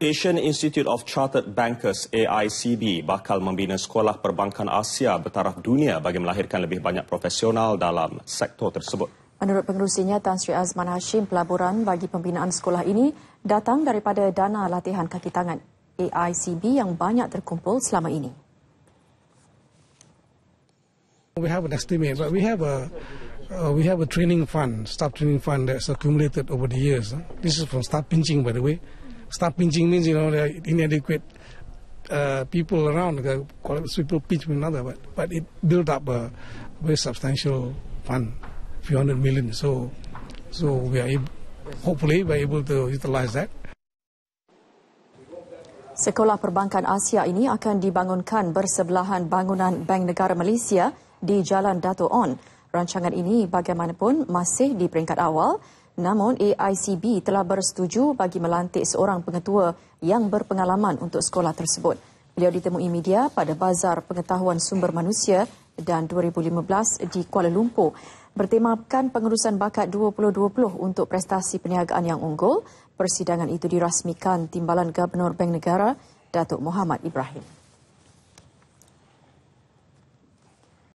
Asian Institute of Chartered Bankers AICB bakal membina sekolah perbankan Asia bertaraf dunia bagi melahirkan lebih banyak profesional dalam sektor tersebut. Menurut pengurusinya Tan Sri Azman Hashim, pelaburan bagi pembinaan sekolah ini datang daripada dana latihan kaki tangan AICB yang banyak terkumpul selama ini. We have an estimate, but we have a uh, we have a training fund, staff training fund that's accumulated over the years. This is from staff pinching, by the way start pinching means you know there inadequate uh, people around uh, people pinch one another but, but it built up a very substantial fund few hundred million so so we are ab- hopefully we're able to utilize that Sekolah Perbankan Asia ini akan dibangunkan bersebelahan bangunan Bank Negara Malaysia di Jalan Dato' On. Rancangan ini bagaimanapun masih di peringkat awal. Namun AICB telah bersetuju bagi melantik seorang pengetua yang berpengalaman untuk sekolah tersebut. Beliau ditemui media pada Bazar Pengetahuan Sumber Manusia dan 2015 di Kuala Lumpur bertemakan pengurusan bakat 2020 untuk prestasi perniagaan yang unggul. Persidangan itu dirasmikan Timbalan Gubernur Bank Negara, Datuk Muhammad Ibrahim.